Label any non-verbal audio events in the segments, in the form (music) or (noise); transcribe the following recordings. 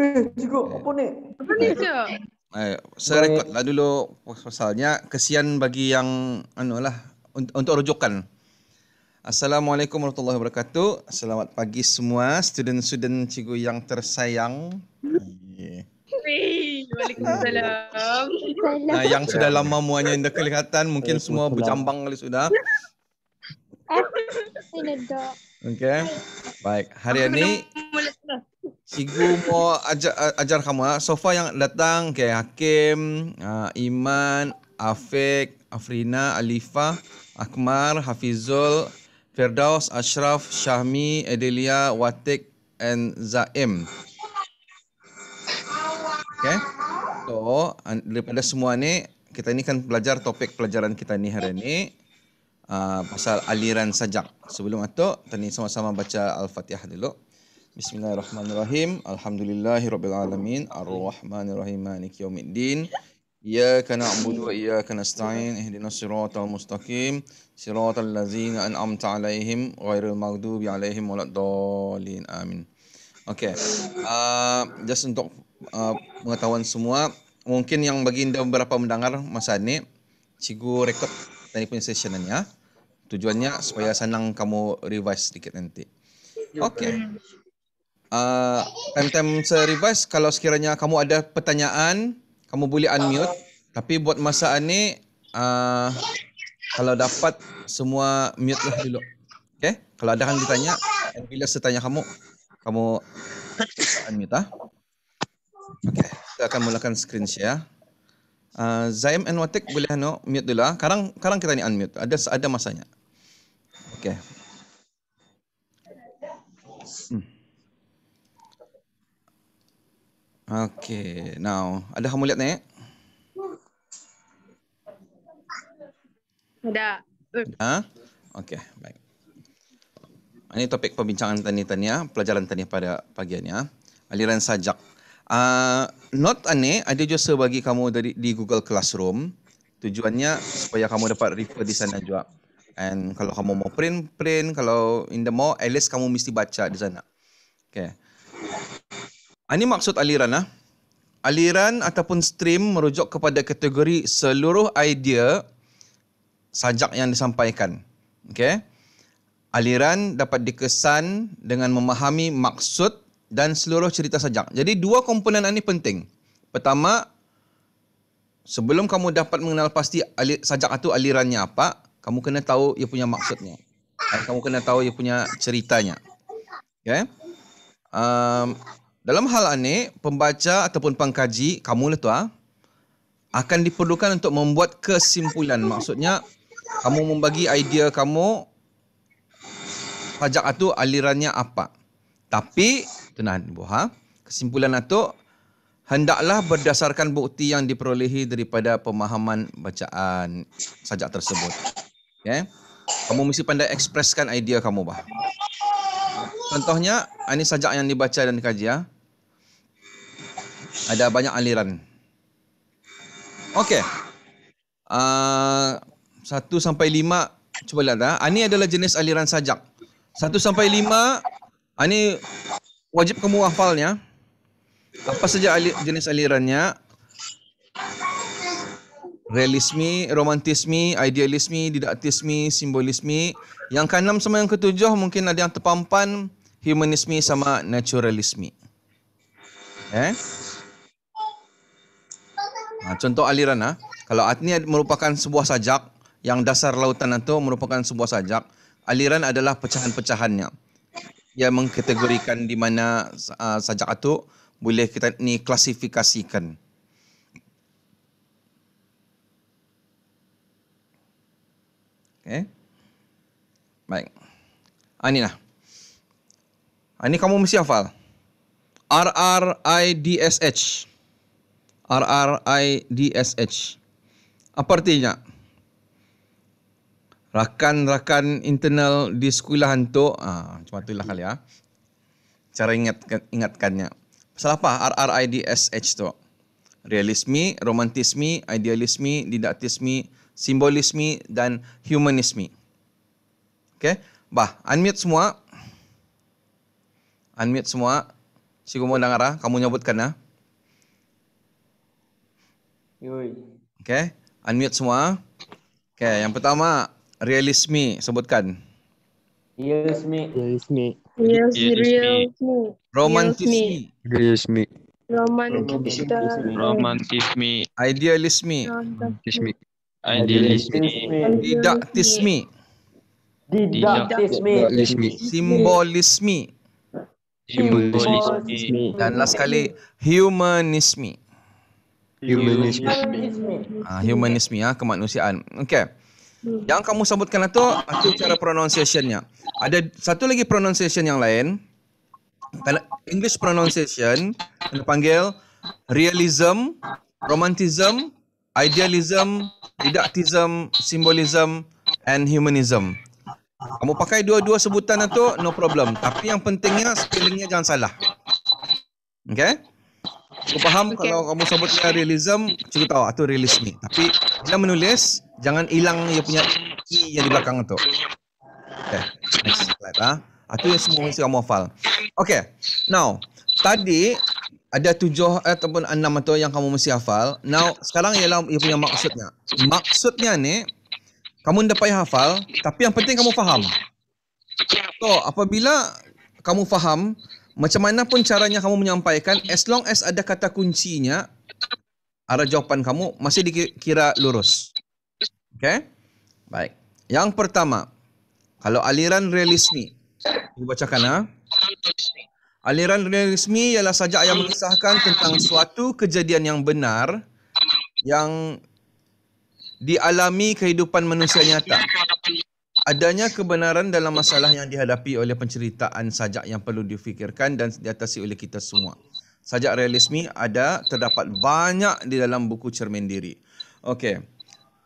Eh, cikgu, apa ni? Apa ni, cik? Eh, saya rekod lah dulu pasalnya. Kesian bagi yang, anu lah, untuk rujukan. Assalamualaikum warahmatullahi wabarakatuh. Selamat pagi semua student-student cikgu yang tersayang. Waalaikumsalam. Nah, yang sudah lama muanya indah kelihatan, mungkin semua berjambang kali sudah. Eh, Okey, baik. Hari ini... Cikgu mau ajar, ajar kamu lah. So far yang datang, okay, Hakim, uh, Iman, Afiq, Afrina, Alifa, Akmar, Hafizul, Firdaus, Ashraf, Syahmi, Adelia, Watik, and Zaim. Okay. So, daripada semua ni, kita ni kan belajar topik pelajaran kita ni hari ni. Uh, pasal aliran sajak. Sebelum itu, kita sama-sama baca Al-Fatihah dulu. Bismillahirrahmanirrahim. Alhamdulillahirrabbilalamin. Ar-Rahmanirrahim. Maliki yawmiddin. Iyaka na'budu wa iyaka nasta'in. Ihdina siratal mustaqim. Siratal lazina an'amta alaihim. Ghairil maghdubi alaihim. Waladdalin. Amin. Okay. Uh, ah, just untuk uh, pengetahuan semua. Mungkin yang bagi anda beberapa mendengar masa ni, Cikgu rekod tadi punya session ya. Tujuannya supaya senang kamu revise sedikit nanti. Okay. Ya, okay uh, time-time se-revise kalau sekiranya kamu ada pertanyaan kamu boleh unmute tapi buat masa ini uh, ah, kalau dapat semua mute lah dulu okay? kalau ada yang ditanya dan bila saya tanya kamu kamu unmute lah okay. kita akan mulakan screen share uh, Zaim and Watik boleh no, mute dulu lah sekarang, sekarang kita ni unmute ada, ada masanya okay. hmm. Okay, now ada kamu lihat naik? Tidak. Ha? Ah? Okay, baik. Ini topik pembincangan tani tanya, ah, pelajaran tania pada pagi ah. Aliran sajak. Uh, not ane ada jasa bagi kamu dari di Google Classroom. Tujuannya supaya kamu dapat refer di sana juga. And kalau kamu mau print, print. Kalau in the mall, at least kamu mesti baca di sana. Okay. Ini maksud aliran ah. Aliran ataupun stream merujuk kepada kategori seluruh idea sajak yang disampaikan. Okey. Aliran dapat dikesan dengan memahami maksud dan seluruh cerita sajak. Jadi dua komponen ini penting. Pertama, sebelum kamu dapat mengenal pasti alir, sajak itu alirannya apa, kamu kena tahu ia punya maksudnya. Eh, kamu kena tahu ia punya ceritanya. Okey. Um, dalam hal ini, pembaca ataupun pengkaji, kamu lah tuah, akan diperlukan untuk membuat kesimpulan. Maksudnya, kamu membagi idea kamu, pajak itu alirannya apa. Tapi, tenang ibu, ha? kesimpulan itu, hendaklah berdasarkan bukti yang diperolehi daripada pemahaman bacaan sajak tersebut. Okay? Ya, kamu mesti pandai ekspreskan idea kamu, bah. Contohnya, ini sajak yang dibaca dan dikaji. Ya. Ada banyak aliran. Okey. Uh, satu sampai lima, cuba lihat. Ya. Ini adalah jenis aliran sajak. Satu sampai lima, ah, ini wajib kamu hafalnya. Apa saja ali, jenis alirannya? Realismi, romantismi, idealismi, didaktismi, simbolismi. Yang keenam sama yang ketujuh mungkin ada yang terpampan humanisme sama naturalisme. Eh? Nah, ha, contoh aliran ah, kalau ini merupakan sebuah sajak yang dasar lautan itu merupakan sebuah sajak, aliran adalah pecahan-pecahannya. Ia mengkategorikan di mana uh, sajak itu boleh kita ni klasifikasikan. Okay. Eh? Baik. Ah, lah. Ah, ini kamu mesti hafal. R R I D S H. R R I D S H. Apa artinya? Rakan-rakan internal di sekolah hantu, ah, cuma itulah kali ya. Cara ingat ingatkannya. Pasal apa? R R I D S H tu. Realisme, romantisme, idealisme, didaktisme, simbolisme dan humanisme. Okay, bah, unmute semua. Unmute semua. Cikgu Mohon Dangara, kamu nyebutkan ya. Ha? Yui. Okay, unmute semua. Okay, yang pertama, realismi, sebutkan. Realismi. Realismi. Realismi. Romantisme. Realisme. Romantisme. Idealisme. Idealismi. Idealisme. Didaktisme. Didaktisme. Didaktisme. Didaktisme. Didaktisme. Humanisme. Dan last kali humanisme. Humanisme. Ah humanisme ya kemanusiaan. Okey. Yang kamu sebutkan itu itu cara pronunciationnya. Ada satu lagi pronunciation yang lain. Kalau English pronunciation kita panggil realism, romantism, idealism, didaktism, symbolism and humanism. Kamu pakai dua-dua sebutan tu, no problem. Tapi yang pentingnya, spellingnya jangan salah. Okay? Aku faham okay. kalau kamu sebut realism, cukup tahu, atau ah, realism. Tapi bila menulis, jangan hilang dia punya i yang di belakang tu. Okay, next slide lah. Ha? Ah, Itu yang semua masih kamu hafal. Okay, now, tadi ada tujuh eh, ataupun enam atau yang kamu masih hafal. Now, sekarang ialah dia punya maksudnya. Maksudnya ni, kamu tidak payah hafal, tapi yang penting kamu faham. So, apabila kamu faham, macam mana pun caranya kamu menyampaikan, as long as ada kata kuncinya, arah jawapan kamu masih dikira lurus. Okay? Baik. Yang pertama, kalau aliran realisme, kita bacakan. Ha? Aliran realisme ialah sajak yang mengisahkan tentang suatu kejadian yang benar yang dialami kehidupan manusia nyata. Adanya kebenaran dalam masalah yang dihadapi oleh penceritaan sajak yang perlu difikirkan dan diatasi oleh kita semua. Sajak realismi ada terdapat banyak di dalam buku cermin diri. Okey.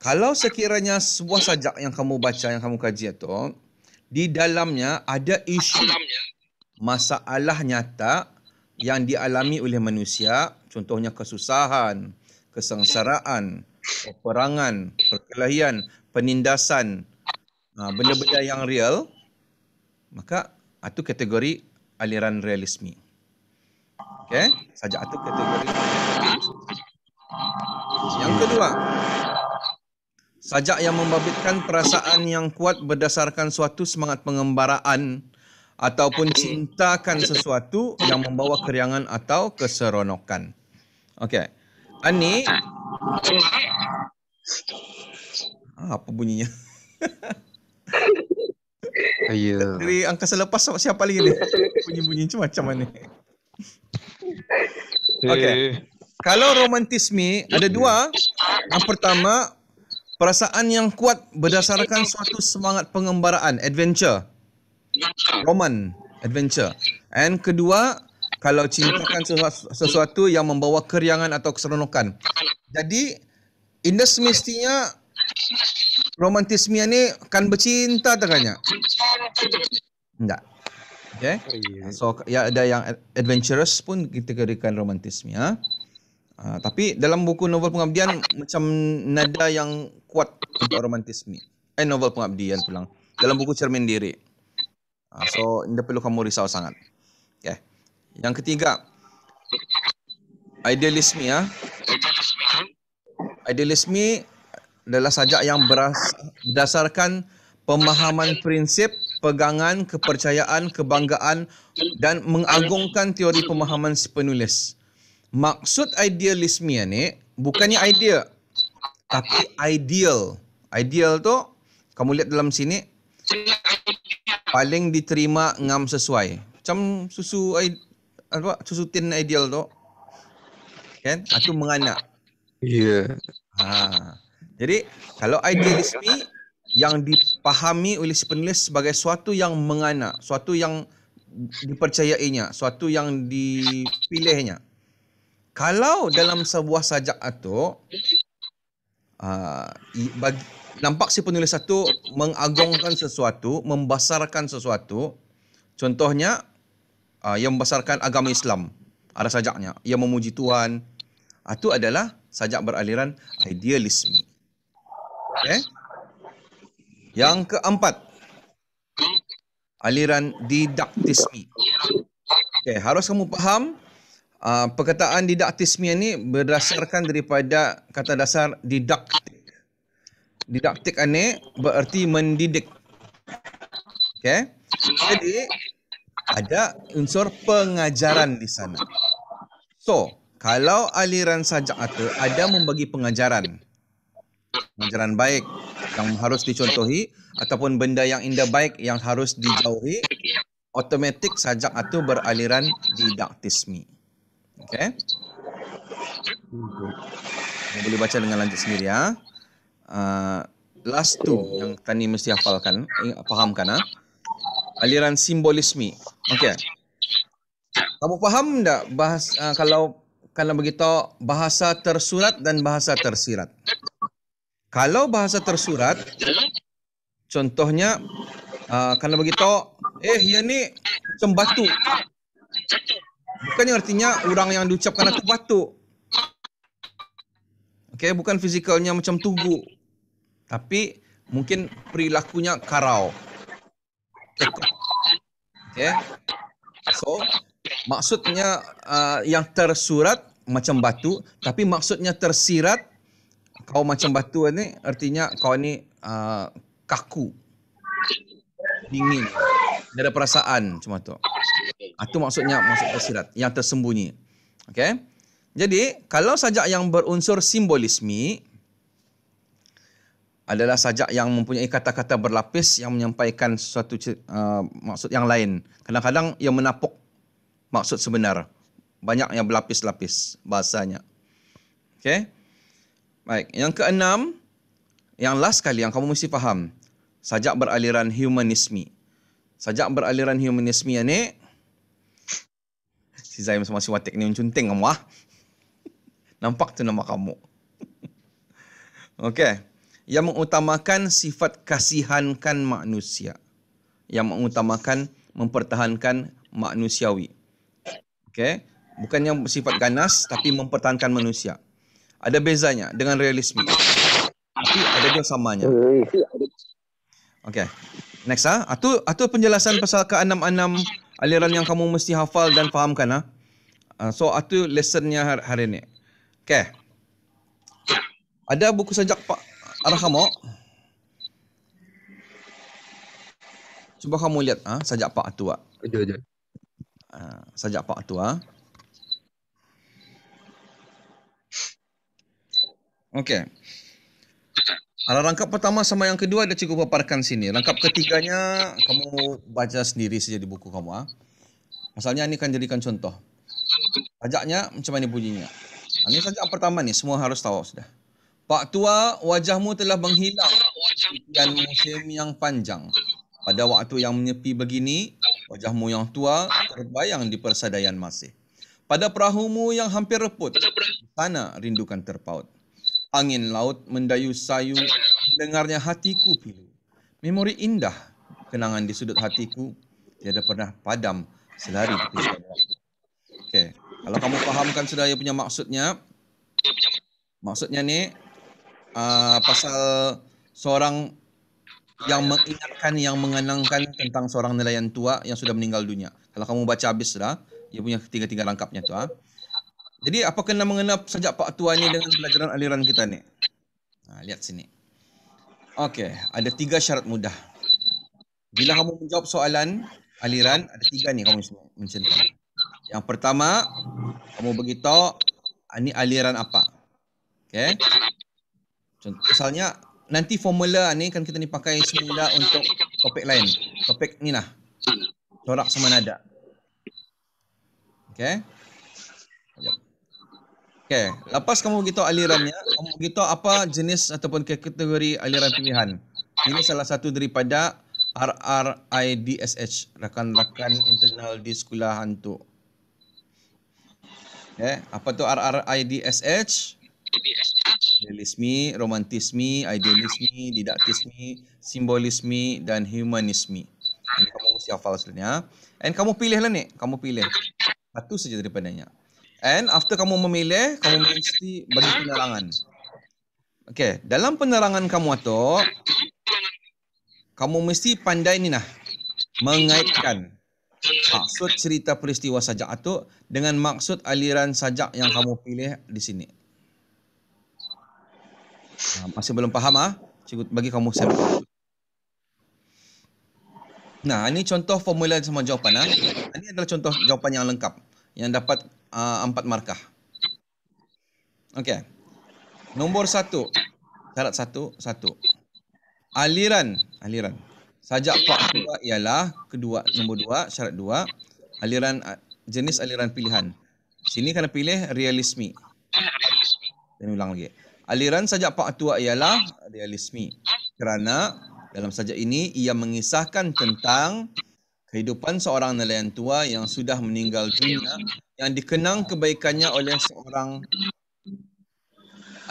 Kalau sekiranya sebuah sajak yang kamu baca yang kamu kaji itu di dalamnya ada isu masalah nyata yang dialami oleh manusia, contohnya kesusahan, kesengsaraan, peperangan, perkelahian, penindasan, ah, benda-benda yang real, maka itu kategori aliran realisme. Okey, saja itu kategori. Yang kedua, sajak yang membabitkan perasaan yang kuat berdasarkan suatu semangat pengembaraan ataupun cintakan sesuatu yang membawa keriangan atau keseronokan. Okey. Ini Ah, apa bunyinya? Ayo. (laughs) Dari angka selepas siapa lagi ni? Bunyi-bunyi macam macam mana? Eh. okay Kalau romantismi ada dua. Yang pertama perasaan yang kuat berdasarkan suatu semangat pengembaraan, adventure. Roman, adventure. And kedua, kalau ceritakan sesuatu yang membawa keriangan atau keseronokan. Jadi Indah semestinya romantismia ni kan bercinta terkanya. Tidak. Okay. Oh, so ya ada yang adventurous pun kita kerikan romantismia. Ya. Uh, ah, tapi dalam buku novel pengabdian macam nada yang kuat untuk romantisme. Eh novel pengabdian pulang. Dalam buku cermin diri. Uh, so anda perlu kamu risau sangat. Okay. Yang ketiga, idealisme ya. Idealisme adalah sajak yang beras, berdasarkan pemahaman prinsip, pegangan, kepercayaan, kebanggaan dan mengagungkan teori pemahaman si penulis. Maksud idealisme ni bukannya idea tapi ideal. Ideal tu kamu lihat dalam sini paling diterima ngam sesuai. Macam susu apa susutin ideal tu kan atau mengana ya yeah. ha jadi kalau idealisme yang dipahami oleh penulis sebagai suatu yang mengana suatu yang dipercayainya suatu yang dipilihnya kalau dalam sebuah sajak atau ha, bagi nampak si penulis satu mengagongkan sesuatu membasarkan sesuatu contohnya uh, yang membesarkan agama Islam. Ada sajaknya. Yang memuji Tuhan. Uh, ah, itu adalah sajak beraliran idealisme. Okay? Yang keempat. Aliran didaktisme. Okay, harus kamu faham uh, perkataan didaktisme ini berdasarkan daripada kata dasar didaktik. Didaktik ini bererti mendidik. Okay? Jadi, ada unsur pengajaran di sana. So, kalau aliran sajak itu ada membagi pengajaran, pengajaran baik yang harus dicontohi ataupun benda yang indah baik yang harus dijauhi, otomatik sajak itu beraliran didaktismi. Okay? Anda boleh baca dengan lanjut sendiri ya. Uh, last two yang Tani mesti hafalkan, eh, fahamkan. Ha? Aliran simbolismi. Okey. Kamu faham tak bahas uh, kalau kalau begitu bahasa tersurat dan bahasa tersirat? Kalau bahasa tersurat contohnya uh, kalau begitu eh ya ni macam batu. Bukannya artinya orang yang diucapkan itu batu. Okey, bukan fizikalnya macam tugu. Tapi mungkin perilakunya karau. Okay. Yeah. So, maksudnya uh, yang tersurat macam batu, tapi maksudnya tersirat kau macam batu ni, artinya kau ni uh, kaku. Dingin. Tidak ada perasaan macam tu. Itu ah, maksudnya maksud tersirat, yang tersembunyi. Okay. Jadi, kalau sajak yang berunsur simbolismik, adalah sajak yang mempunyai kata-kata berlapis yang menyampaikan sesuatu uh, maksud yang lain. Kadang-kadang ia menapuk maksud sebenar. Banyak yang berlapis-lapis bahasanya. Okey. Baik, yang keenam yang last sekali yang kamu mesti faham. Sajak beraliran humanisme. Sajak beraliran humanisme ini Si Zaim sama si Watik ni mencunting kamu ah. (laughs) Nampak tu nama kamu. (laughs) Okey yang mengutamakan sifat kasihankan manusia. Yang mengutamakan mempertahankan manusiawi. okay? Bukan yang sifat ganas tapi mempertahankan manusia. Ada bezanya dengan realisme. Tapi ada juga samanya. Okay, Next ah. Ha? Atau atau penjelasan pasal ke enam-enam aliran yang kamu mesti hafal dan fahamkan ah. Ha? So atau lessonnya hari ini. okay? Ada buku sajak Pak kamu, Cuba kamu lihat ah ha? sajak pak tua. Ada ada. Ha, sajak pak tua. Ah. Okey. Ada rangkap pertama sama yang kedua ada cikgu paparkan sini. Rangkap ketiganya kamu baca sendiri saja di buku kamu ah. Ha? Masalahnya ini kan jadikan contoh. Sajaknya macam mana bunyinya? Ini sajak pertama ni semua harus tahu sudah. Pak Tua, wajahmu telah menghilang dan musim yang panjang. Pada waktu yang menyepi begini, wajahmu yang tua terbayang di persadaian masih. Pada perahumu yang hampir reput, sana rindukan terpaut. Angin laut mendayu sayu, dengarnya hatiku pilu. Memori indah, kenangan di sudut hatiku, tiada pernah padam selari Okay. Kalau kamu fahamkan sedaya punya maksudnya, maksudnya ni, Ah, pasal seorang yang mengingatkan, yang mengenangkan tentang seorang nelayan tua yang sudah meninggal dunia. Kalau kamu baca habis dah, dia punya tiga-tiga rangkapnya tu. Ha? Jadi apa kena mengena sejak Pak Tua ni dengan pelajaran aliran kita ni? Ha, lihat sini. Okey, ada tiga syarat mudah. Bila kamu menjawab soalan aliran, ada tiga ni kamu semua mencintai. Yang pertama, kamu beritahu ini aliran apa. Okey. Contoh, misalnya nanti formula ni kan kita ni pakai semula untuk topik lain. Topik ni lah. tolak sama nada. Okay. Okay. Lepas kamu begitu alirannya, kamu begitu apa jenis ataupun kategori aliran pilihan. Ini salah satu daripada RRIDSH. Rakan-rakan internal di sekolah hantu. Okay. Apa tu RRIDSH? RRIDSH. Realismi, romantismi, idealismi, didaktismi, simbolismi dan humanismi. Ini kamu mesti hafal sebenarnya. Ha? And kamu pilih lah ni. Kamu pilih. Satu saja daripadanya. And after kamu memilih, kamu mesti bagi penerangan. Okay. Dalam penerangan kamu tu, kamu mesti pandai ni lah. Mengaitkan maksud cerita peristiwa sajak atuk dengan maksud aliran sajak yang kamu pilih di sini. Ah, masih belum faham ah cikgu bagi kamu sample nah ini contoh formula sama jawapan ah ini adalah contoh jawapan yang lengkap yang dapat ah, empat markah okey nombor satu. syarat satu, satu. aliran aliran sajak kedua ialah kedua nombor dua, syarat dua. aliran ah, jenis aliran pilihan sini kena pilih realisme realisme ulang lagi Aliran sajak Pak Tua ialah realisme. Kerana dalam sajak ini ia mengisahkan tentang kehidupan seorang nelayan tua yang sudah meninggal dunia yang dikenang kebaikannya oleh seorang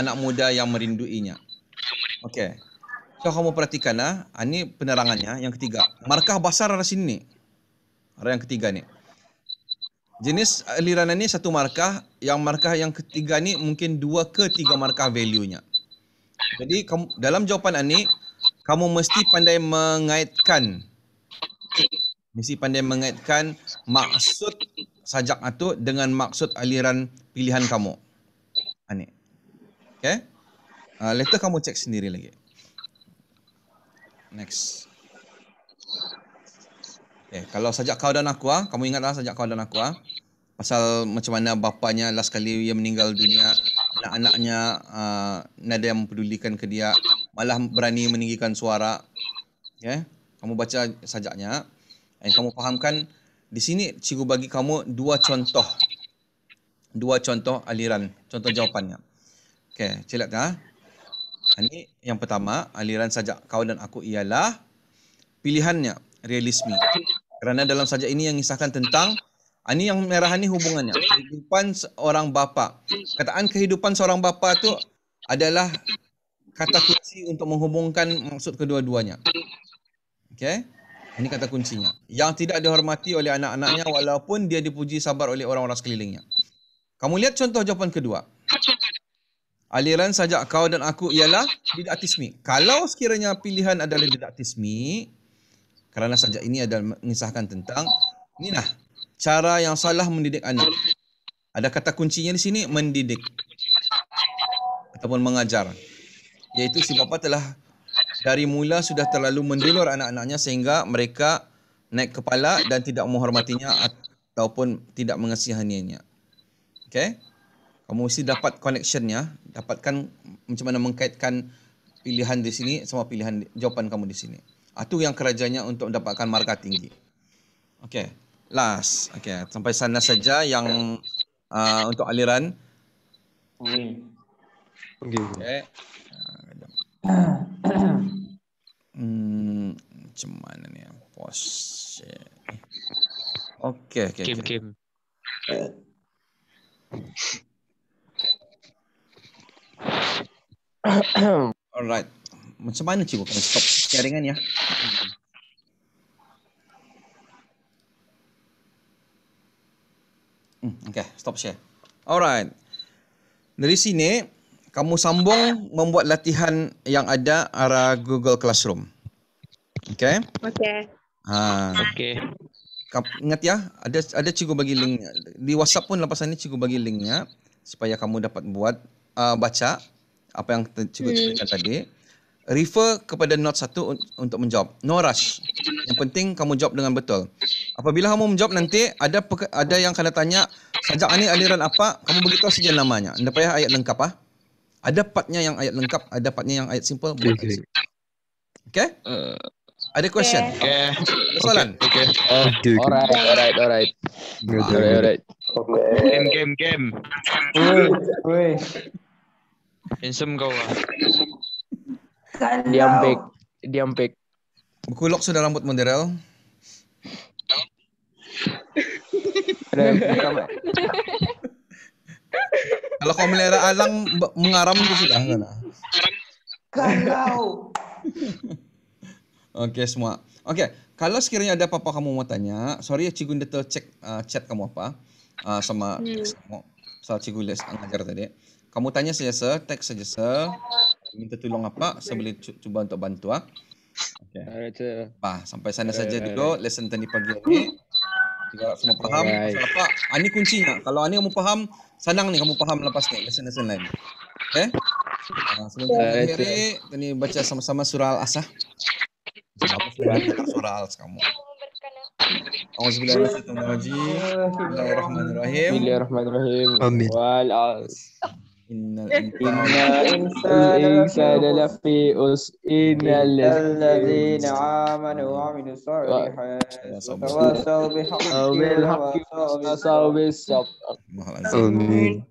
anak muda yang merinduinya. Okey. So kamu perhatikanlah, ah, ini penerangannya yang ketiga. Markah basar ada sini. ada yang ketiga ni jenis aliran ini satu markah yang markah yang ketiga ni mungkin dua ke tiga markah value-nya. Jadi kamu, dalam jawapan ini kamu mesti pandai mengaitkan mesti pandai mengaitkan maksud sajak atau dengan maksud aliran pilihan kamu. Ani. Okay. Uh, ah, later kamu cek sendiri lagi. Next. Eh, kalau sajak kau dan aku ah, kamu ingatlah sajak kau dan aku ah. Pasal macam mana bapanya last kali dia meninggal dunia, anak-anaknya uh, ah, ada yang pedulikan ke dia, malah berani meninggikan suara. Yeah? Kamu baca sajaknya. Dan kamu fahamkan, di sini cikgu bagi kamu dua contoh. Dua contoh aliran, contoh jawapannya. Okay, cilap tak? Ah. Ini yang pertama, aliran sajak kau dan aku ialah pilihannya, realisme. Kerana dalam sajak ini yang mengisahkan tentang ah, ini yang merah ini hubungannya. Kehidupan seorang bapa. Kataan kehidupan seorang bapa itu adalah kata kunci untuk menghubungkan maksud kedua-duanya. Okey. Ini kata kuncinya. Yang tidak dihormati oleh anak-anaknya walaupun dia dipuji sabar oleh orang-orang sekelilingnya. Kamu lihat contoh jawapan kedua. Aliran sajak kau dan aku ialah didaktismi. Kalau sekiranya pilihan adalah didaktismi, kerana sajak ini adalah mengisahkan tentang inilah cara yang salah mendidik anak. Ada kata kuncinya di sini mendidik ataupun mengajar. Iaitu si bapa telah dari mula sudah terlalu mendulur anak-anaknya sehingga mereka naik kepala dan tidak menghormatinya ataupun tidak mengasihaninya. Okey. Kamu mesti dapat connectionnya, dapatkan macam mana mengkaitkan pilihan di sini sama pilihan jawapan kamu di sini. Itu ah, yang kerajanya untuk mendapatkan markah tinggi. Okey. Last. Okey. Sampai sana saja yang uh, untuk aliran. Okey. Okey. Okay. (coughs) Hmm, macam mana ni? Pos. Okey. Okay, okay. (coughs) Alright macam mana cikgu kena stop sharingan ya? Hmm, okay, stop share. Alright. Dari sini, kamu sambung membuat latihan yang ada arah Google Classroom. Okay? Okay. Ha. Okay. Kam, ingat ya, ada ada cikgu bagi link. Di WhatsApp pun lepas ini cikgu bagi linknya supaya kamu dapat buat uh, baca apa yang cikgu hmm. ceritakan tadi refer kepada note satu untuk menjawab. No rush. Yang penting kamu jawab dengan betul. Apabila kamu menjawab nanti, ada ada yang kena tanya, sajak ini aliran apa, kamu beritahu saja namanya. Anda payah ayat lengkap. Ah. Ada partnya yang ayat lengkap, ada partnya yang ayat simple. Okay. Okay? okay? Uh, ada question? Okay. soalan? Okay. okay. Uh, alright, alright, alright. Alright, alright. Okay. Game, game, game. Wey, wey. Insem kau lah. Kan diam back. Diam back. Kulok sudah rambut model. Kalau kau melihara alang mengaram itu sudah kan? Kau. Oke semua. Oke, okay. kalau sekiranya ada apa-apa kamu mau tanya, sorry ya cikgu detail cek eh, chat kamu apa uh, sama hmm. sama, sama Cigun les ngajar tadi. Kamu tanya saja se, teks saja se. minta tolong apa saya boleh cuba untuk bantu ah. Okey. Bah sampai sana right, saja dulu lesson tadi pagi ni. Jika semua faham, right. apa? Ah, ini kuncinya. Kalau ani kamu faham, senang ni kamu faham lepas ni lesson lesson lain. Eh? Selamat hari. right, baca sama-sama surah Al-Asah. Apa surah, surah Al-Asah kamu? Auzubillahi minasyaitonir rajim. Bismillahirrahmanirrahim. Bismillahirrahmanirrahim. Amin. Wal إن الإنسان لفي أس إن الذين آمنوا وعملوا الصالحات وتواصوا بالحق وتواصوا بالصبر آمين